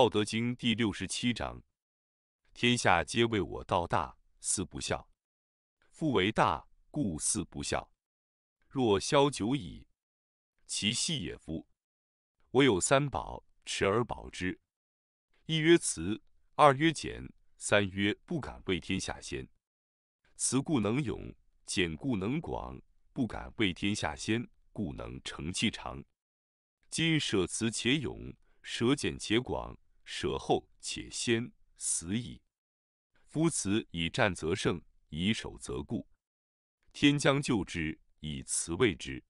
道德经第六十七章：天下皆为我道大，似不孝。夫为大，故似不孝。若肖久矣，其细也夫。我有三宝，持而保之。一曰慈，二曰俭，三曰不敢为天下先。慈故能勇，俭故能广，不敢为天下先，故能成器长。今舍慈且勇，舍俭且广。舍后且先死矣。夫辞以战则胜，以守则固。天将就之，以辞慰之。